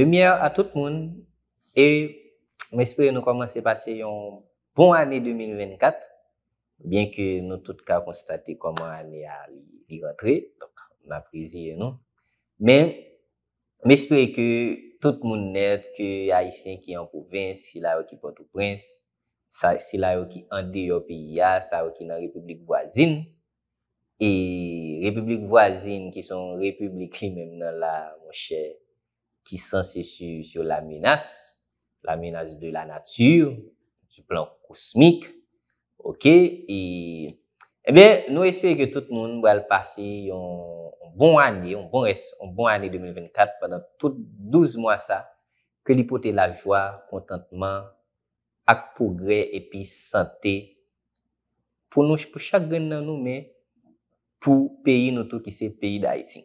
Demiè a tout moun, e mè espè nou komanse pase yon pon anè 2024, bèn ke nou tout ka konstate koman anè a li rentre, donk mè aprezi yon nou, mè espè ke tout moun net ke a isen ki yon pouvens, sila yon ki pot ou prins, sila yon ki ande yon piya, sila yon ki nan republik wazin, e republik wazin ki son republik li men men la mò chè, ki sensi sou la menas, la menas de la natyur, di plan kosmik, ok, e eh ben nou espere ke tout moun wale pase yon bon ane, yon bon, bon ane 2024, padan tout douze mwa sa, ke li pote la jwa, kontantman, ak progre epi sante, pou chagren nan nou men, pou peyi nou tou ki se peyi da eti.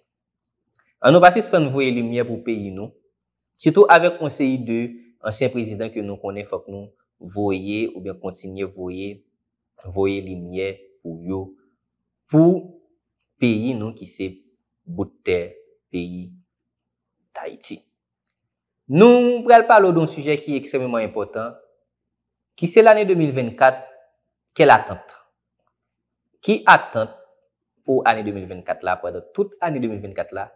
An nou pasis kon voye li mye pou peyi nou. Chitou ave konseyi de ansyen prezident ke nou konen fok nou voye ou bien kontinye voye. Voye li mye ou yo pou peyi nou ki se bote peyi Tahiti. Nou pral palo don suje ki eksememan impotant. Ki se l ane 2024, ke l atent. Ki atent pou ane 2024 la. Pwede tout ane 2024 la.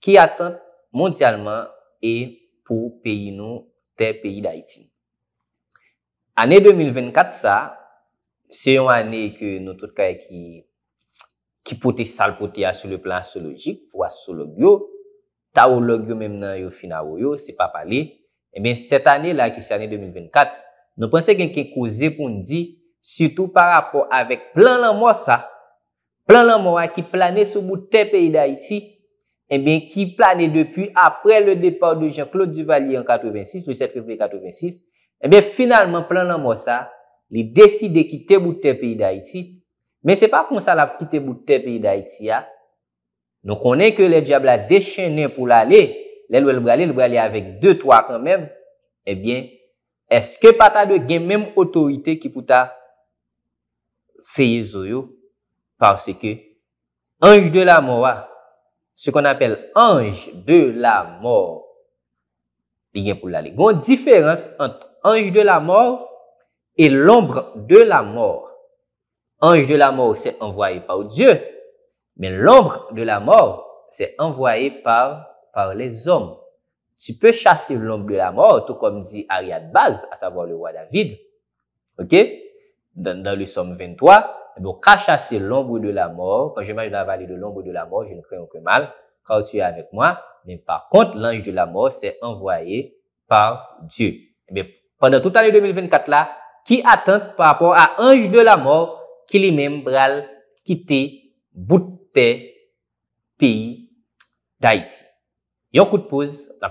ki atan mondialman e pou peyi nou te peyi da iti. Ane 2024 sa, se yon ane ki nou tout kaya ki pote salpote ya sou le plan zoologik, ou a zoolog yo, ta ou log yo mem nan yo fina wo yo, se pa pale, e ben set ane la ki se ane 2024, nou pense genke kouze pou nou di, sütou par rapport avek plan lan mwa sa, plan lan mwa ki plane sou bout te peyi da iti, Ebyen eh ki plane depi apre le depar de Jean-Claude Duvalier en 86, le 7 february 86, ebyen eh finalman planan mou sa, li deside ki tebou te peyi d'Haïti, men se pa kon sa la ki tebou te peyi d'Haïti ya, nou konen ke le diable a deshenen pou l'ale, lè eh lwe lbra lè lbra lè avèk 2-3 kran mèm, ebyen eske pata dwe gen mèm otorite ki pouta feye zoyo, parce ke anj de la mou wa, ce qu'on appelle ange de la mort. Il y a une différence entre ange de la mort et l'ombre de la mort. Ange de la mort, c'est envoyé par Dieu, mais l'ombre de la mort, c'est envoyé par, par les hommes. Tu peux chasser l'ombre de la mort, tout comme dit Ariad Baz, à savoir le roi David. OK? Dans, dans le somme 23, donc, qu'à c'est l'ombre de la mort, quand je marche dans la vallée de l'ombre de la mort, je ne crains aucun mal, car tu es avec moi. Mais par contre, l'ange de la mort, c'est envoyé par Dieu. Mais eh pendant toute l'année 2024 là, qui attend par rapport à l'ange de la mort, qui lui-même bral quitter bout pays d'Haïti. Yon coup de pause, la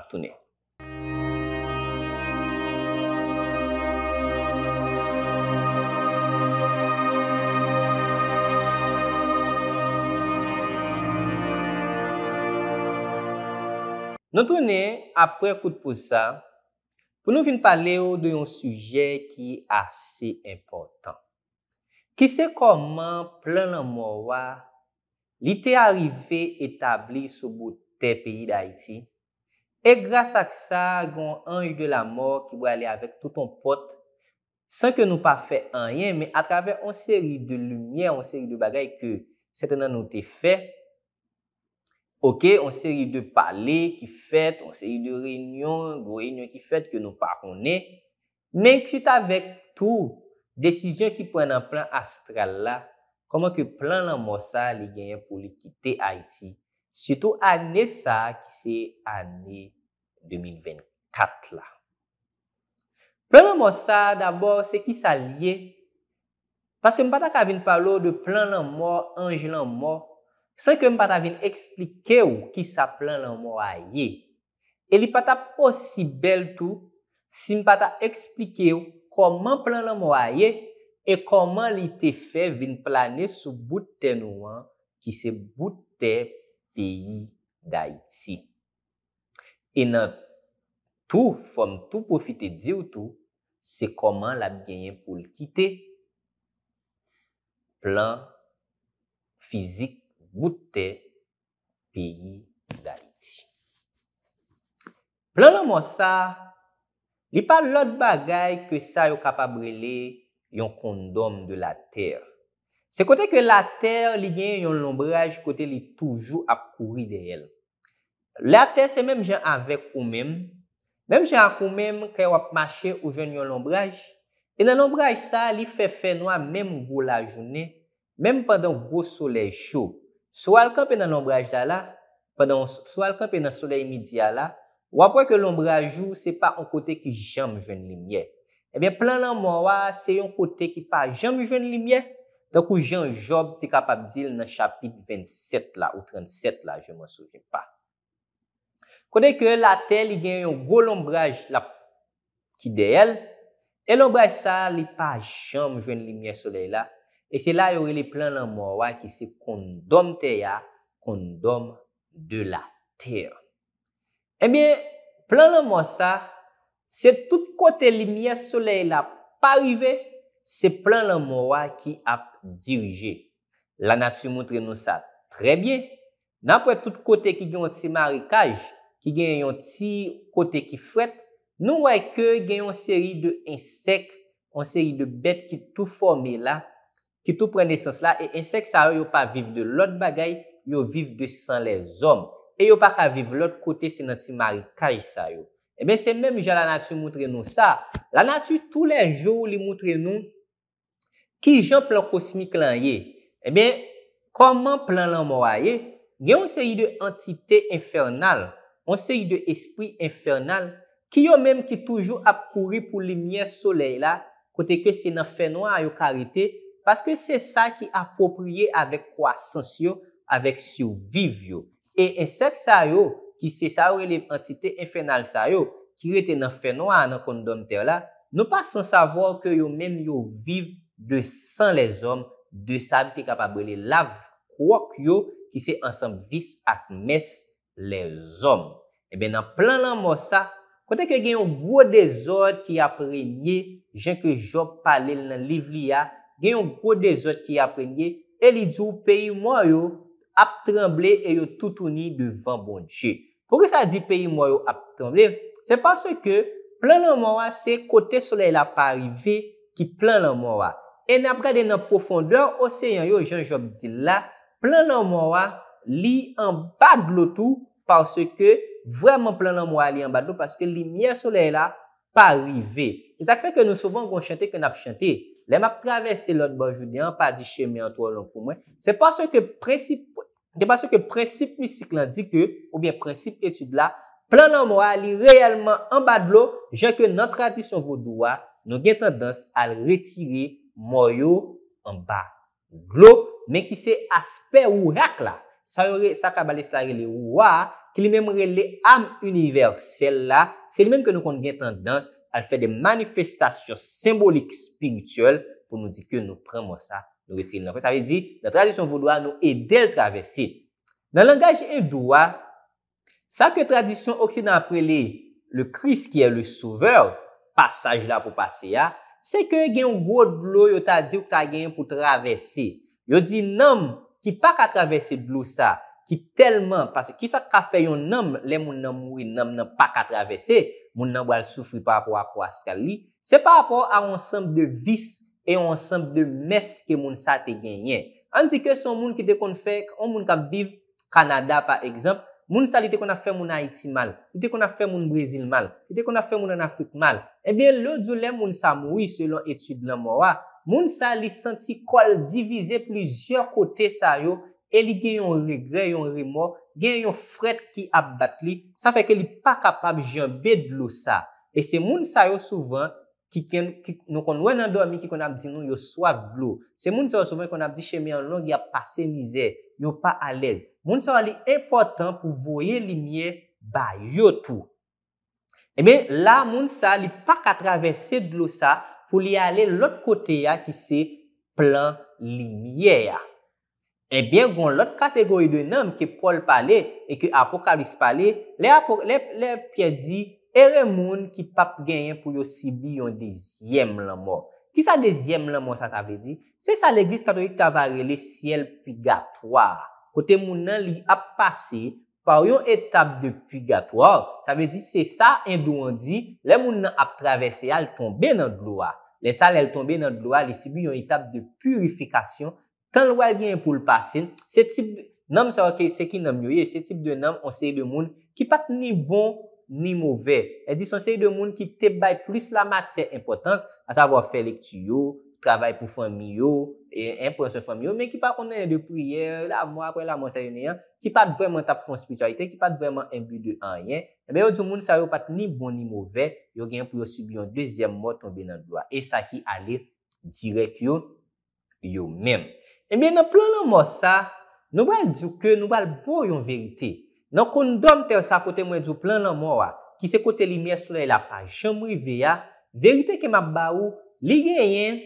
Non tounen, apre kout pou sa, pou nou vin pale yo de yon suje ki ase important. Ki se koman plan lan mouwa, li te arive etabli sou bo te peyi da iti, e grasa ksa gwen anj de la mou ki wale avek touton pot, san ke nou pa fe anyen, me atraven an seri de lumye, an seri de bagay ke sete nan nou te fey, Ok, an seri de pale ki fet, an seri de renyon ki fet ke nou pa kone, men küt avèk tou, desisyon ki pwè nan plan astral la, koman ke plan lan mòsa li genyen pou li kite Haiti, sütou anè sa ki se anè 2024 la. Plan lan mòsa, d'abord, se ki sa liye, paske mbata kavin palo de plan lan mò, anj lan mò, Sa e ke m pata vin explike ou ki sa plan la mwa ye, e li pata posibel tou, si m pata explike ou koman plan la mwa ye, e koman li te fe vin plane sou bouten ou an, ki se bouten peyi da iti. E nan tou, fom tou pou fite di ou tou, se koman la biyen pou li kite, plan fizik, Goutte peyi oudaliti. Plananman sa, li pa lot bagay ke sa yo kapabrele yon kondom de la ter. Se kote ke la ter li gen yon lombraj kote li toujou ap kouri de el. La ter se mem jen avèk ou mem. Mem jen ak ou mem kè wap mache ou jen yon lombraj. E nan lombraj sa li fefe noa mem go la jounè. Mem pandan go solej chouk. Sou alkan pe nan ombraj la la, pendant, sou alkan pe nan soley midi la la, wapwe ke l'ombraj ou se pa an kote ki jam jwen liniye. Ebyen eh planan mwa wa, se yon kote ki pa jam jwen liniye, dan kou jan job te kapap dil nan chapit 27 la ou 37 la, jen mwansou jen pa. Kone ke la tel yon go l'ombraj la ki de el, e l'ombraj sa li pa jam jwen liniye soley la, E se la yo rele plan laman wak ki se kondom te ya, kondom de la ter. Ebyen, eh plan laman sa, se tout kote limiye soleil ap parive, se plan laman wak ki ap dirije. La natu montre nou sa trebyen. Nan pou e tout kote ki gen yon ti marikaj, ki gen yon ti kote ki fwet, nou wak ke gen yon seri de ensek, yon seri de bet ki tou forme la, ki tou prene sens la, e ensek sa yo yo pa vive de lot bagay, yo vive de san les om, e yo pa ka vive lot kote se nanti mari kaj sa yo. E ben se menm jen la natu moutre nou sa, la natu tou le jow li moutre nou, ki jen plan kosmik lan ye, e ben koman plan lan mou a ye, gen yon se yi de entite infernal, yon se yi de espri infernal, ki yo menm ki toujou ap kouri pou li mye soley la, kote ke se nan fe nou a yo karite, paske se sa ki apopriye avek kwa sens yo, avek si yo viv yo. E ensek sa yo, ki se sa yo li entite enfenal sa yo, ki rete nan fenwa nan kondom ter la, nou pa san savo ke yo men yo viv de san les om, de sab te kapabre li lav kwa kyo ki se ansan vis ak mes les om. E ben nan plan lan mo sa, kote ke gen yon gwo de zord ki apre nye jen ke jop pale l nan liv li ya, gen yon gwo de zot ki apren gen, e li djou peyi mwa yo ap tremble e yo toutouni devan bondje. Kouke sa di peyi mwa yo ap tremble? Se parce ke plan lan mwa, se kote sole la pa rive ki plan lan mwa. E nap gade nan profondeur, oseyan yo, jen jop di la, plan lan mwa li an bad lotou, parce ke vreman plan lan mwa li an bad lotou, parce ke li miye sole la pa rive. E sa kweke nou souvan kon chante ke nap chante. Le ma pravesse lout banjou li an pa di cheme an to loun pou mwen. Se pas se ke prinsip misik lan di ke ou biye prinsip etude la. Planan mwa li reyelman an ba glou. Je ke nan tradisyon vodouwa nou gen tendans al retiri mwoyo an ba glou. Men ki se aspe ou yak la. Sa yore sakabalis la re le wwa. Ki li menm re le am universel la. Se li menm ke nou kon gen tendans. al fè de manifestasyon symbolik spirituel pou nou di ke nou preman sa nou retir nan. Fè sa ve di, nan tradisyon voulwa nou edel travesi. Nan langaj endouwa, sa ke tradisyon oksidant apre li, le kris ki e le souveur, passage la pou pase ya, se ke gen yon gout blou yo ta di ou ta gen yon pou travesi. Yo di, nan, ki pa ka travesi blou sa, ki telman, parce ki sa ka fè yon nan, le moun nan moui nan nan pa ka travesi, moun nan bo al soufri pa rapor a kwa askal li, se pa rapor a ansamb de vis e ansamb de mes ke moun sa te genye. An di ke son moun ki te kon fèk an moun ka biv Kanada pa ekzamp, moun sa li te kon a fè moun Haiti mal, te kon a fè moun Brazil mal, te kon a fè moun en Afrik mal, e eh bie lò di ou lè moun sa moui selon etude nan moua, moun sa li senti kwa al divize plijor kote sa yo, e li gen yon regret, yon remor, gen yon fret ki ap bat li, sa feke li pa kapab jenbe dlo sa. E se moun sa yo souvan, nou kon wè nan do ami ki kon ap di nou yo swab dlo, se moun sa yo souvan kon ap di che me an long ya pase mizè, yo pa alez. Moun sa yo li important pou voye liniye ba yotou. E men la moun sa li pa katravesse dlo sa pou li ale lot kote ya ki se plan liniye ya. Ebyen, eh gon lot kategori de nanm ki pol pale e ki apokavis pale, le apokavis pale, le pye di, ere moun ki pap genyen pou yo sibi yon dezyem lanmò. Ki sa dezyem lanmò sa, sa ve di? Se sa l'Eglise katholik kavare le siel pigatoir. Kote moun nan li ap pase par yon etap de pigatoir. Sa ve di, se sa endou an di, le moun nan ap travese al tombe nan dloa. Le sal el tombe nan dloa, le sibi yon etap de purifikasyon Kan lwa gen yon pou lpasin, se tip nanm sa wak se ki nanm yoye, se tip de nanm e, onseye de moun ki pat ni bon ni mouve. E di sonseye de moun ki te bay plus la matse impotans, asa wafelik tiyo, travay pou fwami yo, e en pou anse fwami yo, men ki pat konnen yon de priyer, la mwa, apre la mwonsa yon e yan, ki pat vwèman tap fwanspiritualite, ki pat vwèman embi de anyen, e ben yon di moun sa wak pat ni bon ni mouve, yo gen pou yon subi yon dwezyen mot anbe nan dwa. E sa ki ale direk yon. yo mèm. E mè nan plan lèmò sa, nou wèl djou kè, nou wèl bò yon verite. Nan kondom tè sa kote mwen djou plan lèmò wa, ki se kote li mè sounè e la pa, jèmri vè ya, verite ke mè ba ou, li gen yon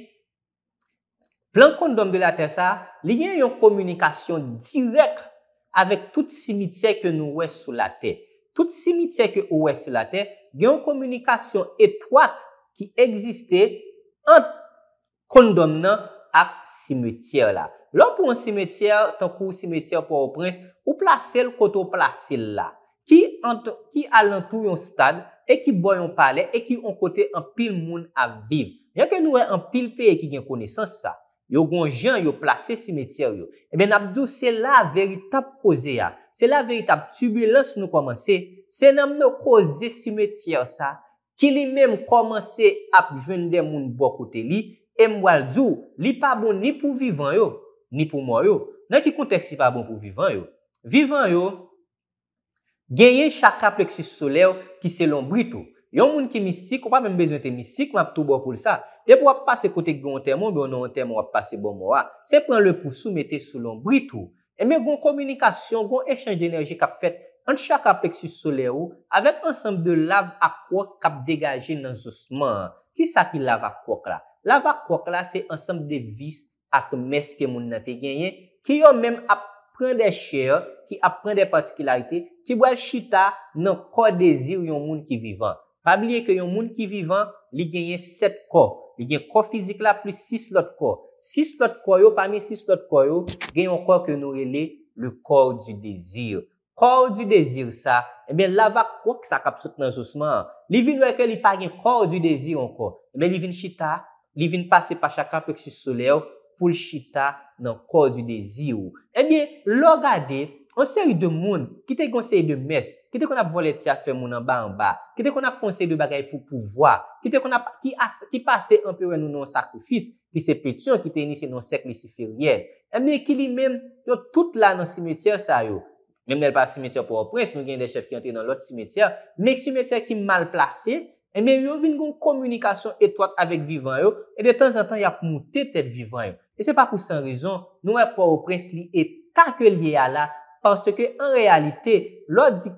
plan kondom dè la tè sa, li gen yon komunikasyon direk avèk tout simitè kè nou wè soun la tè. Tout simitè kè ou wè soun la tè, gen yon komunikasyon etwat ki egziste an kondom nan ap simetiyer la. Lò pou an simetiyer, tan kou simetiyer pou ou prens, ou plase l koto plase l la. Ki alantou yon stad, e ki bon yon pale, e ki yon kote an pil moun ap bim. Ya ke nou e an pil peye ki gen konesans sa. Yo gwen jen, yo plase simetiyer yo. E ben ap djou, se la veritab koze ya. Se la veritab tubi lans nou komanse, se nan mè koze simetiyer sa, ki li mèm komanse ap jwende moun bo kote li, se nan mèm komanse ap jwende moun bo kote li, E mwal djou, li pa bon ni pou vivan yo, ni pou mwa yo. Nan ki kontek si pa bon pou vivan yo? Vivan yo, genye chakra plexus soleo ki se lombri tou. Yon moun ki mistik, ou pa mwen bezwen te mistik, mwen ap tou bo pou lisa. De pou ap pase kote kou te goun anterman, goun anterman ap pase bon mwa. Se pren lè pou soumete sou lombri tou. E men goun komunikasyon, goun eshanj de enerji kap fet, an chakra plexus soleo, avet ansanm de lav akwok kap degaje nan zousman. Ki sa ki lav akwok la? Lavakwak la se ansam de vis ak mes ke moun nati genyen. Ki yo menm ap pren de cher, ki ap pren de particularite, ki wèl chita nan kor de zir yon moun ki vivan. Fabile ke yon moun ki vivan, li genyen set kor. Li genyen kor fizik la plus sis lot kor. Sis lot kor yo, pami sis lot kor yo, genyen kor ke nou ele le kor du de zir. Kor du de zir sa, e eh ben lavakwak sa kap sotmen zousman. Li vin wèkè li pa genye kor du de zir an kor, e eh ben li vin chita, li vin pase pa chaka pek si sole ou pou l chita nan kor du dezi ou. E bie, logade, an se yu de moun, kite kon se yu de mes, kite kon ap vole tia fe moun an ba an ba, kite kon ap fon se yu de bagay pou pouvoi, kite kon ap ki pase an pewe nou nan sakrifis, ki se petyon ki te inise nan sekli si ferien. E bie, ki li men, yo tout la nan simetye ou sa yo. Men men el pa simetye ou pou wapren, se nou gen de chef ki ante nan lot simetye ou, men simetye ou ki mal plase, E mè yon vin goun komunikasyon etwak avèk vivan yo, e de tan zan tan yap moutè tèp vivan yo. E se pa pou san rezon, nou wè pou ou prens li etakèl ye ya la, parce ke en realite, lò di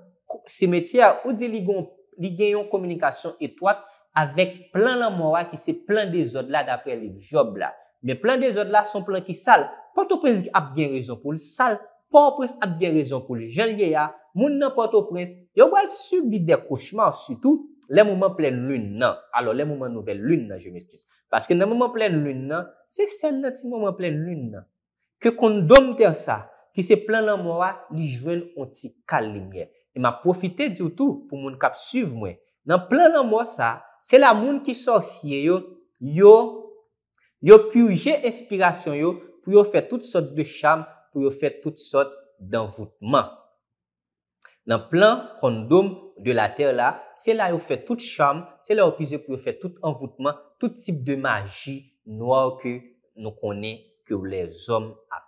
simetiyè ou di li gwen yon komunikasyon etwak avèk plan la mouwa ki se plan de zod la dapè le job la. Me plan de zod la son plan ki sal. Pote ou prens ap gen rezon pou l'sal, pote ou prens ap gen rezon pou l'jenl ye ya, moun nan pote ou prens, yo wèl subi de kouchman sütou, Le mouman plen loun nan. Alo, le mouman nouvel loun nan, je mis tous. Paske nan mouman plen loun nan, se sen nati mouman plen loun nan. Ke kondoum der sa, ki se plen loun mouman li jwen onti kalim gen. E ma profite dioutou pou moun kap suv mwen. Nan plen loun mouman sa, se la moun ki sor siye yo, yo, yo pi ou je espirasyon yo, pou yo fe tout sort de cham, pou yo fe tout sort d'envoutman. Nan plen kondoum, De la ter la, se la yo eh fè tout chanm, se la yo pize bon pou yo fè bon bon tout anvoutman, tout tip de magi noor ke nou konen ke ou les omm ap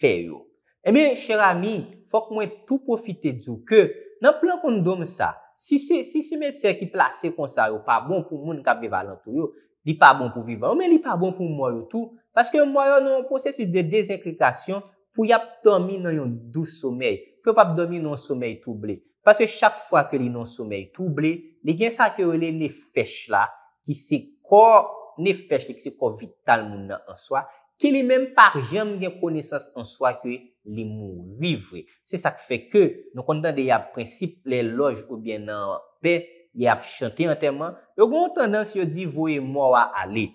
fè yo. Ebe, chèr ami, fòk mwen tout profite djou ke nan plan kon dom sa, si se metse ki plase konsa yo pa bon pou moun kabe valant pou yo, li pa bon pou vivan, ou men li pa bon pou mwen mwen yo tou, paske mwen yo nou mwen posese de dezinklikasyon pou yap domi nan yon dou somey, pou ap domi nan yon somey tou blek. Pase chak fwa ke li nan soumey touble, li gen sa ke ole ne fech la, ki se kor ne fech li, ki se kor vital moun nan ansoa, ki li menm par jem gen konesans ansoa ki li moun vivre. Se sa ke fe ke, nou kon dan de yab prinsip, le loj gobyen nan pe, yab chante yanteman, yo goun tendans yo di voye mou a ale.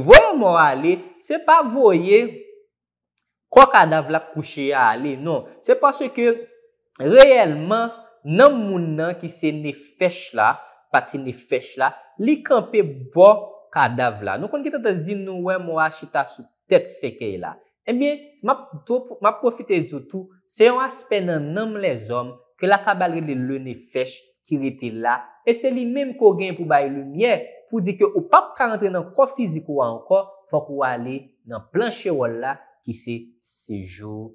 Voye mou a ale, se pa voye kwa kadav la kouche a ale, non, se pase ke reyelman, nan mounan ki se ne fèch la, pati ne fèch la, li kampe bo kadaf la. Nou kon kita tas di nou wè mwa chita sou tèt seke la. Emyen, map profite djoutou, se yon aspe nan nanm le zom, ke la kabalre li lè ne fèch ki rete la, e se li mèm ko gen pou baye lumiè, pou di ke ou pap ka rentre nan kò fizik wankò, fòk wale nan planche wolla ki se sejou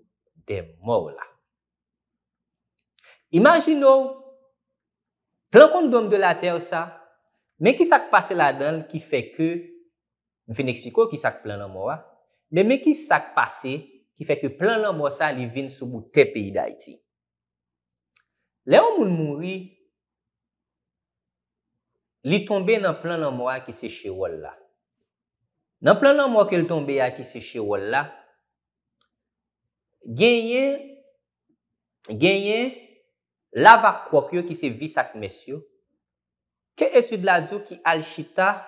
de mòw la. Imagin nou, plan kon do m de la ter sa, men ki sak pase la dan ki fe ke, m fin ekspliko ki sak plan nan m wa, men men ki sak pase, ki fe ke plan nan m wa sa li vin soubou te peyi da iti. Le ou moun moun ri, li tombe nan plan nan m wa ki se che wol la. Nan plan nan m wa ke li tombe ya ki se che wol la, genyen, genyen, Lavak kwa kyo ki se visak mesyo, ke etu de la diyo ki alchita,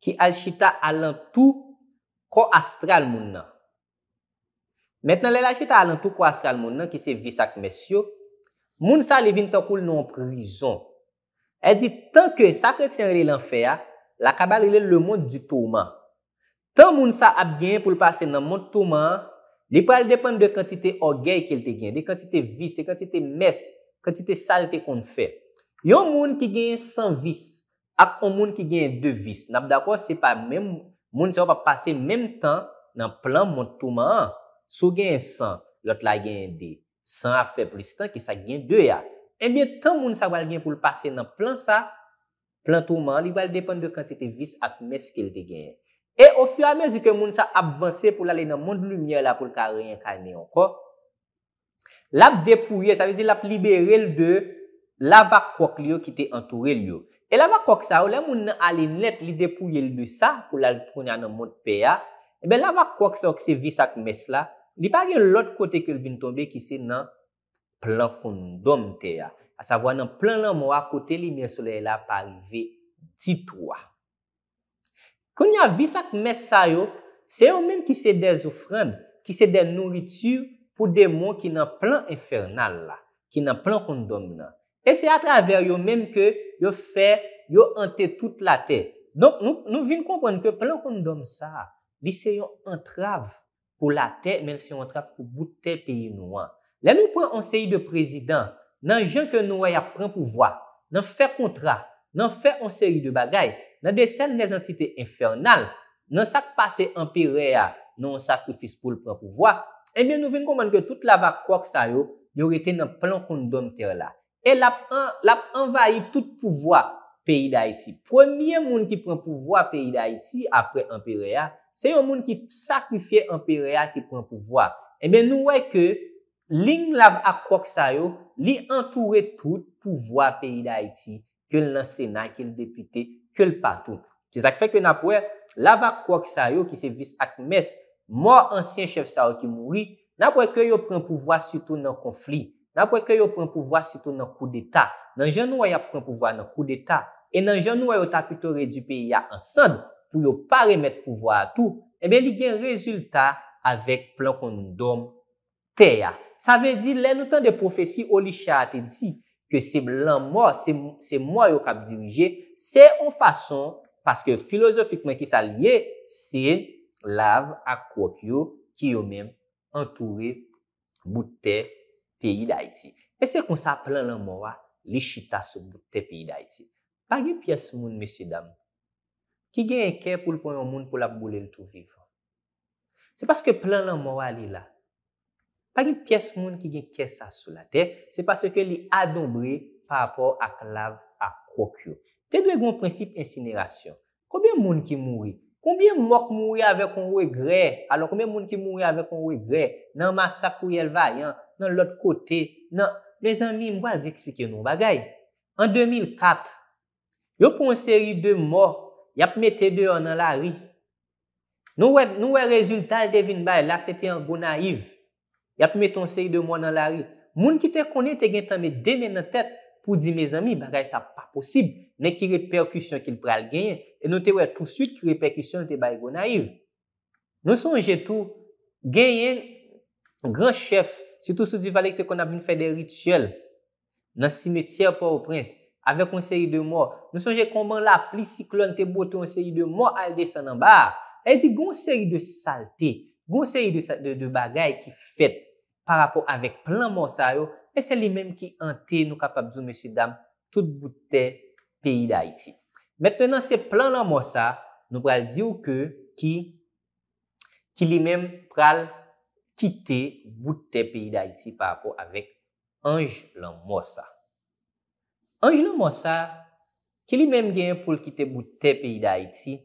ki alchita alantou ko astral moun nan. Metnan le lachita alantou ko astral moun nan ki se visak mesyo, moun sa li vin ta koul nou an prizon. E di tan ke sakretiyan li l'anfer, la kabal li le moun di touman. Tan moun sa ap gen pou l'pase nan moun touman an, Li pa al depan de kantite ogey ke lte gen, de kantite vis, de kantite mes, kantite salte kon fè. Yo moun ki gen 100 vis ak o moun ki gen 2 vis, nap dakwa se pa eh moun sa wap ap pase mèm tan nan plan moun touman an. Sou gen 100, lot la gen 2. 100 a fèp, li se tan ki sa gen 2 ya. E bie tan moun sa wap al gen pou l'pase nan plan sa, plan touman, li pa al depan de kantite vis ak mes ke lte gen an. E ofi amez yon ke moun sa apvanse pou lale nan moun lumiye la pou l ka reyen kani anko, l ap depouye, sa vezil ap libere lbe, l avak kouk liyo ki te antoure liyo. E l avak kouk sa, ou l moun nan alin let li depouye lbi sa pou l alpoun ya nan moun peya, e eh ben l avak kouk sa wak se visak mes la, li pa gen l ot kote ke l bin tombe ki se nan plan kondom teya. A sa vwa nan plan lan mou akote limiye solay la pa rive titwa. Koun ya vi sak mes sa yo, se yo men ki se de zoufrende, ki se de nouritur pou de moun ki nan plan infernal la, ki nan plan kondom nan. E se a traver yo men ke yo fe, yo ante tout la te. Donk nou vin konpwen ke plan kondom sa, li se yo antrave pou la te, men se yo antrave pou bout te peyi nouan. La mi pou anseyi de prezident nan jen ke noua ya pran pouvoa, nan fe kontra, nan fè an seri de bagay, nan de sèl nèzantite infernal, nan sak pase empereya nan an sakrifis pou l prèpouvoi, e mè nou vèn kouman ke tout la bak kouak sa yo, nou rete nan plan kondon ter la. E lap envayi tout pouvoi peyi da iti. Premier moun ki prèpouvoi peyi da iti apre empereya, se yo moun ki sakrifie empereya ki prèpouvoi. E mè nou wè ke ling la bak kouak sa yo, li antoure tout pouvoi peyi da iti. ke l lansenay, ke l depite, ke l patoun. Tizak feke na pou e, la bak kwa ki sa yo ki se vis ak mes, mor ansyen chef sa yo ki mouri, na pou e ke yo pren pouvoi sutoun nan konflik, na pou e eh ke yo pren pouvoi sutoun nan kou d'eta, nan jan nou a ya pren pouvoi nan kou d'eta, e nan jan nou a yo tapitore dipe ya ansan, pou yo paremet pouvoi atou, e ben li gen rezultat avek plan kon nou dom te ya. Sa ve di, le nou tan de profesi o li chate di, Ke se blan mwa, se mwa yo kap dirije, se ou fason, paske filozofikman ki sa liye, se lav akwop yo ki yo men entoure boutè peyi da iti. E se kon sa plan lan mwa, li chita sou boutè peyi da iti. Pagye piyase moun, mesye dam, ki gen enken pou lupon yon moun pou lak boule loutou vikon. Se paske plan lan mwa li la, Pari piyes moun ki gen kyes sa sou la te, se passe ke li adombri pa rapor ak lav, ak krokyo. Te dwe goun prinsip insinirasyon. Koubyen moun ki mouri? Koubyen mok mouri avek on we gre? Alon, koubyen moun ki mouri avek on we gre? Nan masakou yel vayan, nan lot kote, nan... Me zan mi mwa zik spike nou bagay. An 2004, yo pon seri de mò, yap mette de yon nan la ri. Nou we rezultal devin bay, la se te an go naiv. Ya pou mette an seri de mò nan la ri. Moun ki te konye te gen tanme demen nan tet pou di me zami, ba gay sa pa posib. Ne ki reperkusyon ki l pral genye. E nou te wè tout süt ki reperkusyon te bay go na yiv. Nou sonje tou, genyen gran chef, sitou sou di valek te kon avin fè de rituel nan simetiyè pou ou prins, avek an seri de mò. Nou sonje kon ban la pli siklon te bote an seri de mò al desan nan ba. E zi gon seri de saltey. Gon se yi de bagay ki fet pa rapo avèk plan Mossa yo, mè e se li mèm ki ante nou kapap zou mè sè dam tout boutè peyi da iti. Mèten nan se plan lan Mossa, nou pral diyo ke ki ki li mèm pral kite boutè peyi da iti pa rapo avèk Anj lan Mossa. Anj lan Mossa, ki li mèm genye pou l kite boutè peyi da iti,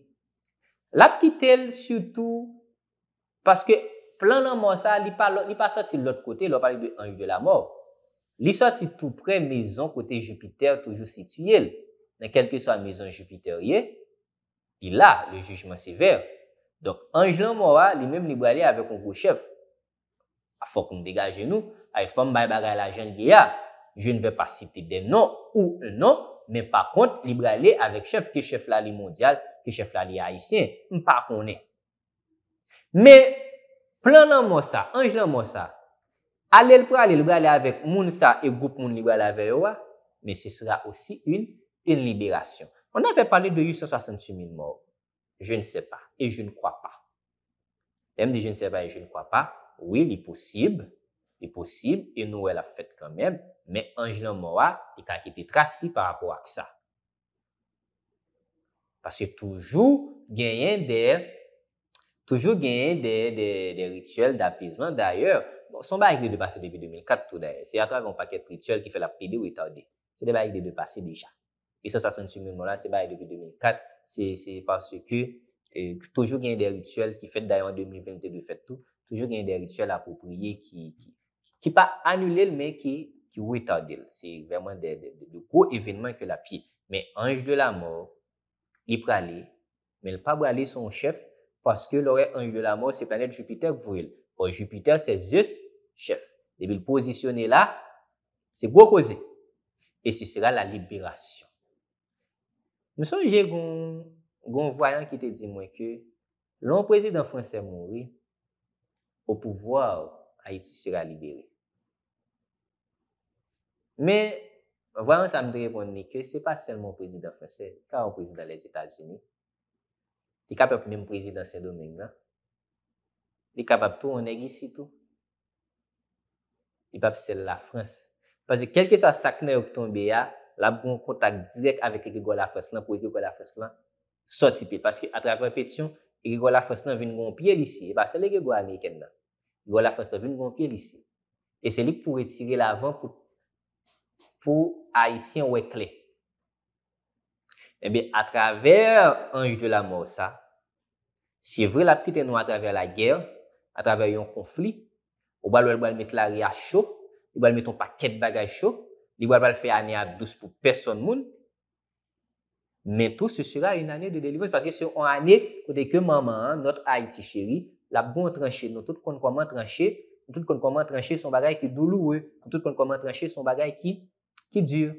la ptite l sou tou Paske plananman sa, li pa soti l'ot kote, lor pali de Anjou de la Mor. Li soti tout pre, mezon kote Jupiter, toujou situyel. Nan kelke sa mezon Jupiter ye, ki la, le jujman sever. Donk, Anjou de la Mor, li mem li brale avè konkou chef. A fok mdega genou, a e fom bay bagay la jen gaya. Je nve pa sipte den nan, ou nan, men pa kont, li brale avè chef, ke chef la li mondial, ke chef la li haisyen, mpa konen. Me, planan mo sa, anjelan mo sa, alel pou alel, gwa ale avek moun sa e goup moun li gwa la veyo wa, me se sura osi un, un liberasyon. On ave pwale de 866.000 mou. Je ne se pa, e je ne kwa pa. Tem di je ne se pa, e je ne kwa pa, oui, li posib, li posib, e nouwe la fet kanmem, me anjelan mou wa, ki ta ki te trast li par apou ak sa. Pas se toujou, genyen der, Toujou genye de rituel d'apizman. D'ayor, bon, son ba ek de depase depi 2004 tou d'ayor. Se atwa yon paket rituel ki fe la pi de ou etade. Se de ba ek de depase deja. Pis sa 68 min mon la, se ba ek depi 2004. Se parce ki e, toujou genye de rituel ki fet d'ayor en 2020, te de fet tou. Toujou genye de rituel apopouye ki pa anule l men ki ou etade l. Se verman de gros evenement ke la pi. Men anj de la mor li prale, men pa brale son chef Paske lorè an yu la mò se planet Jupiter vwil. Ou Jupiter se zus, jep, debil posisyonè la, se gwo koze, e si sera la liberasyon. Mwen son jè gwen voyan ki te di mwen ke, loun prezi dan franse moun wè, ou pouwò a yi si sera liberé. Mwen voyan sa mdre ponen mè ke, se pa sel mwen prezi dan franse, ka mwen prezi dan les Etats-Unis, li kape pou nem prezidansen domen nan, li kape pou ou neg isi tou, li pa pou sel la Frans. Paske kelke sa sakne yo kton beya, la pou kon kontak direk avik e gwe gwa la Frans nan, pou e gwe gwa la Frans nan, soti pil. Paske atrap repetisyon, e gwe gwa la Frans nan vin gwen piye disi, e pa sel e gwe gwa ame ken nan. Gwa la Frans nan vin gwen piye disi. E sel li pou retire lavan pou pou a isi an wekle. Ebe, eh a travèr anj de la mor sa, si vre la pite nou a travèr la gèr, a travèr yon konflik, ou bal wèl wèl met l'aria chok, ou bal met ton paket bagay chok, li wèl wèl fè anè a douz pou peson moun, men tou se sèra yon anè de delivo, se patre se yon anè kote ke maman, not a iti chéri, la bon tranche, nou tout kon koman tranche, nou tout kon koman tranche son bagay ki dou lou wè, nou tout kon koman tranche son bagay ki dure.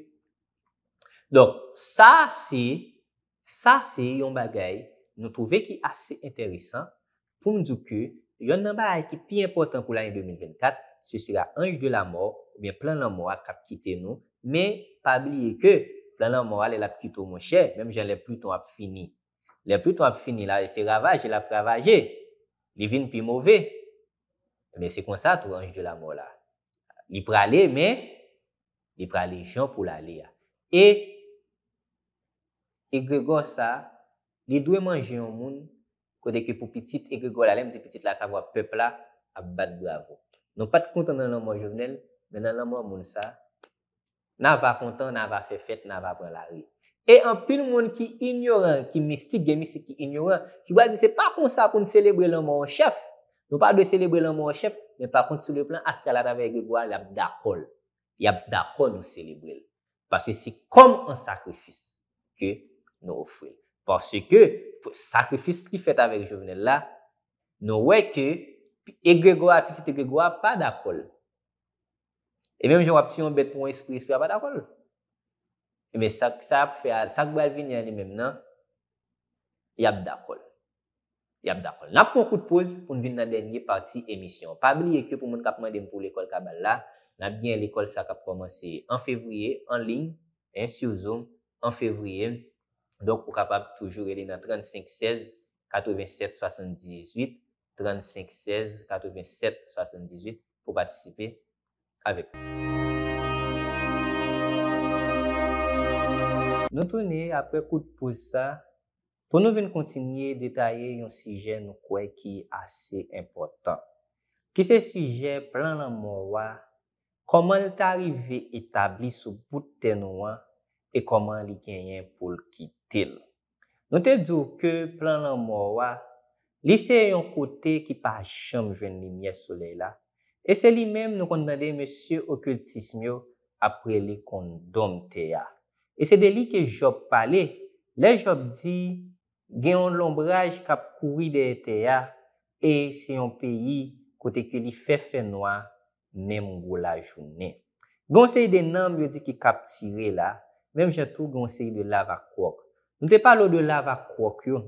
Don, sa se yon bagay nou touve ki ase enteresan pou mdoukou yon nanba ay ki pi importan pou lanyen 2024, se sera Anj de la Mor, men planan Mor akap kite nou, men pabliye ke planan Mor alè la pi tou mwen chè, menm jen lè pi tou ap fini. Lè pi tou ap fini la, e se ravaje, lè ap ravaje, li vin pi mouve. Men se kon sa tou Anj de la Mor la. Li pralè men, li pralè chan pou lalè ya. E, E gwe gwa sa, li dwe manje yon moun, kode ki pou pitit, e gwe gwa la lem di pitit la sa vwa pepla, ap bat do avon. Non pat kontan nan laman jovenel, men nan laman moun sa, na va kontan, na va fe fet, na va pran la ri. E anpil moun ki ignoran, ki mistik, gen mistik ki ignoran, ki wazi se pa kon sa pou nselebri laman an chef. Non pa de selebri laman an chef, men pa kont sou le plan astralatave e gwe gwa, yab da kol. Yab da kol nou selebri laman. nou ofre. Porsi ke, sakrifis ki fet avek jovenel la, nou wey ke, e gregoua, piti te gregoua, pa da kol. E menm joun wap ti yon bet pou mwen espri, espri, pa da kol. E menm sak, sak, sak balvin yane menm nan, yap da kol. Yap da kol. Nap kon kout pose, pou nou vin nan denye parti emisyon. Pabili yeke pou moun kap mandem pou l'ekol kabal la, nap gen l'ekol sak ap komanse en fevriye, en ling, en siouzoum, en fevriye, Donk pou kapap toujou re li nan 3516-9778, 3516-9778 pou patisipe avek. Nou touni apre kout pou sa, pou nou ven kontinye detaye yon sije nou kwe ki ase important. Ki se sije plan la mouwa, koman nou te arrive etabli sou bout tenouan, e koman li genyen pou l ki til. Nou te djou ke plan lan mouwa, li se yon kote ki pa chanm jwen li mye sole la, e se li menm nou kondande monsye okultisme yo apre li kondom te ya. E se de li ke job pale, le job di genyon lombraj kap kouri de te ya, e se yon peyi kote ki li fefe noa menm gwo la jounen. Gon se yon de nanm yo di ki kap tire la, Mem jatou gounse yi de lav akwok. Nou te palo de lav akwok yo,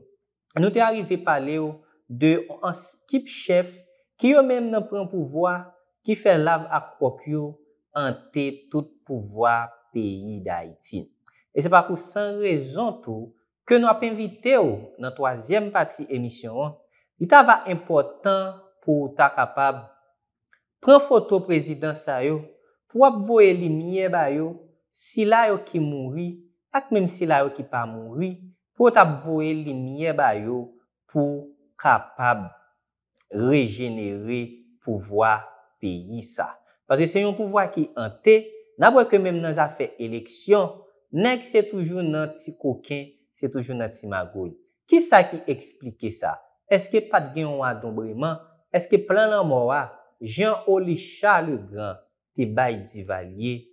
nou te arive pale yo de an skip chef ki yo menm nan pran pouvoi ki fe lav akwok yo ante tout pouvoi peyi da iti. E se pa pou san rezon tou, ke nou apen vite yo nan toazyem pati emisyon an, yi ta va important pou ta kapab pran foto prezidansa yo, pou ap voe li miye bayo, si la yo ki mouri, ak menm si la yo ki pa mouri, pou tap voe li miye ba yo pou kapab regenere pouvoi peyi sa. Pase se yon pouvoi ki ante, nabwe ke menm nan za fe eleksyon, nenk se toujou nan ti koken, se toujou nan ti magoy. Ki sa ki explike sa? Eske pat genwa don breman? Eske plan lan mowa? Gen o li char le gran te bay divalyen?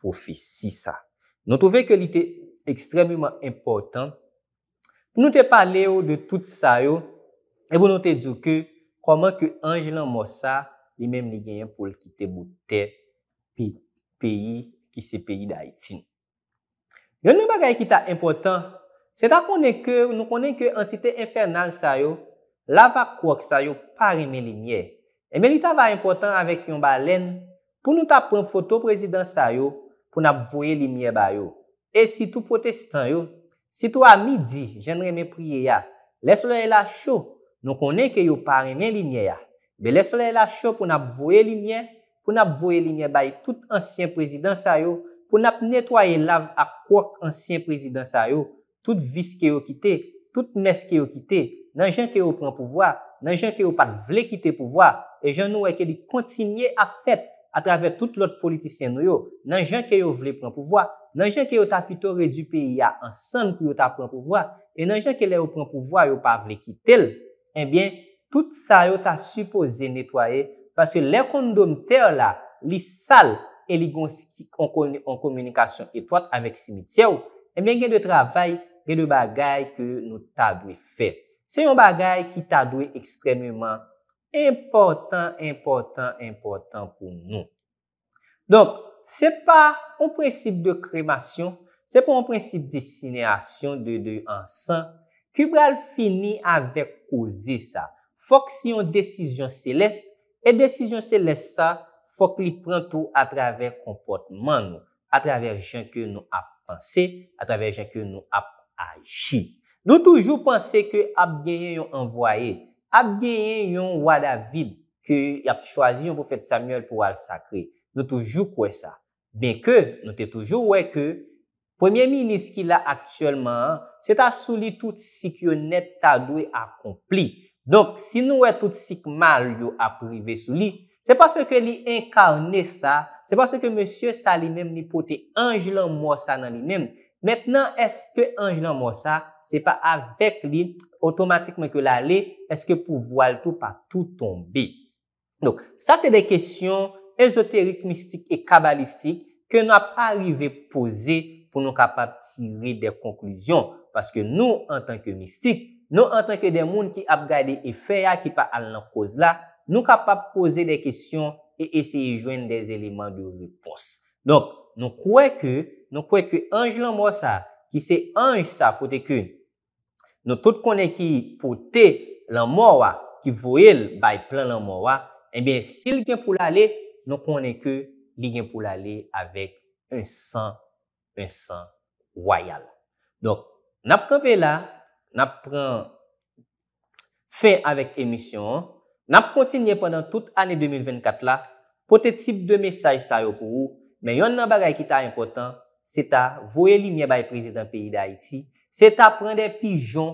profesi sa. Nou touve ke li te ekstremman important. Nou te pale yo de tout sa yo, e bou nou te djou ke, koman ke Angelan Mossa li mem li genyen pou li kite bouten peyi ki se peyi da itin. Yon nou bagay ki ta important, se ta konen ke, nou konen ke entite infernal sa yo, la va kouak sa yo pari men linye. E men li ta va important avek yon balen pou nou ta pren foto prezident sa yo pou nap voye li miye ba yo. E si tou protestan yo, si tou a midi, jen reme priye ya, lesole la chou, nou konen ke yo paremen li miye ya, be lesole la chou pou nap voye li miye, pou nap voye li miye baye tout ansyen prezidansa yo, pou nap netwaye lav akwak ansyen prezidansa yo, tout vis ke yo kite, tout meske yo kite, nan jen ke yo pran pouvoi, nan jen ke yo pat vle kite pouvoi, e jen nou eke li kontinye afet Atrave tout lot politisyen nou yo, nan jen ke yo vle pran pouvoi, nan jen ke yo tapitore du peyi ya ansan pou yo tap pran pouvoi, e nan jen ke yo pran pouvoi yo pa vle kitel, ebyen, eh tout sa yo tap supoze netwaye, paske le kondom ter la, li sal, e li gonsi ki on komunikasyon etwate avek simityew, ebyen gen de travay gen de bagay ke yo nou tadwe fe. Se yon bagay ki tadwe ekstrememan netwaye. impotant, impotant, impotant pou nou. Donk, se pa ou prinsip de kremasyon, se pa ou prinsip de sinyasyon de dey ansan, kibral fini avek oze sa. Fok si yon desisyon seleste, e desisyon seleste sa, fok li prantou atraver kompotman nou, atraver jen ke nou ap panse, atraver jen ke nou ap aji. Nou toujou panse ke ap genyon yon envoye, ap gen yon wadavid ke ap chwazi yon profet Samuel pou wad sakre, nou toujou kwe sa. Ben ke, nou te toujou we ke, premier milis ki la aktuelman, se ta sou li tout sik yon netta dwe akompli. Donk, si nou we tout sik mal yon ap ouive sou li, se pas se ke li enkarne sa, se pas se ke monsie sa li mem ni pote Angelo Mossa nan li mem. Metnen eske Angelo Mossa se pa avek li otomatikman ke la le, eske pou voal tou pa tou tombe. Donk, sa se de kesyon esoterik, mistik, e kabalistik ke nou ap arive pose pou nou kapap tire de konklusyon. Paske nou, an tanke mistik, nou an tanke de moun ki ap gade e feya ki pa al nan koz la, nou kapap pose de kesyon e eseye jwen de eleman de ou nou pos. Donk, nou kwe ke, nou kwe ke Anjelan Mossa ki se anj sa kote ke nou tout konen ki pote lanmowa, ki voyel bay plan lanmowa, ebyen sil gen pou lale, nou konen ke li gen pou lale avèk un san, un san wayal. Donk, nap konven la, nap kon fin avèk emisyon, nap kontin nye pandan tout anè 2024 la, pote tip de mesaj sa yo pou ou, men yon nan bagay ki ta yon kontan, se ta voyeli mye bay prezident peyi da iti, Se ta pren de pijon,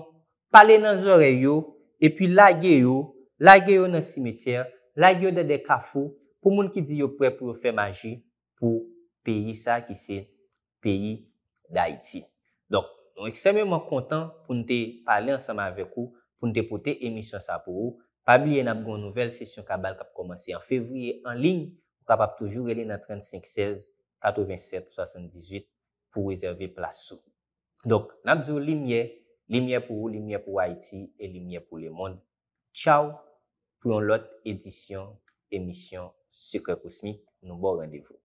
pale nan zore yo, e pi lage yo, lage yo nan simityer, lage yo den de kafo, pou moun ki di yo pre pou fè magi pou peyi sa ki se peyi d'Haïti. Don, ek semèman kontan pou nou te pale ansama avek ou, pou nou te pote emisyon sa pou ou. Pabili en ap goun nouvel, sesyon kabal kap komanse en fevri en ligne, kap ap toujou rele nan 3516-827-78 pou rezerve plas sou. Donk, nabzou li mye, li mye pou ou, li mye pou Haiti, e li mye pou le moun. Chow, pou yon lot edisyon, emisyon, Suke Kousmi, nou bo randevou.